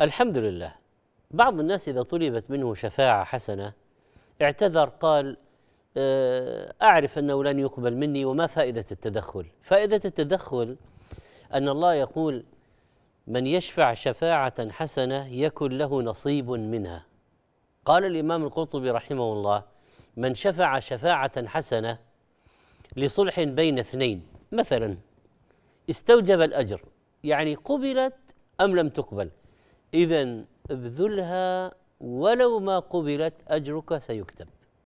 الحمد لله بعض الناس إذا طلبت منه شفاعة حسنة اعتذر قال آه، أعرف أنه لن يقبل مني وما فائدة التدخل فائدة التدخل أن الله يقول من يشفع شفاعة حسنة يكن له نصيب منها قال الإمام القرطبي رحمه الله من شفع شفاعة حسنة لصلح بين اثنين مثلا استوجب الأجر يعني قبلت أم لم تقبل إذا ابذلها ولو ما قبلت أجرك سيكتب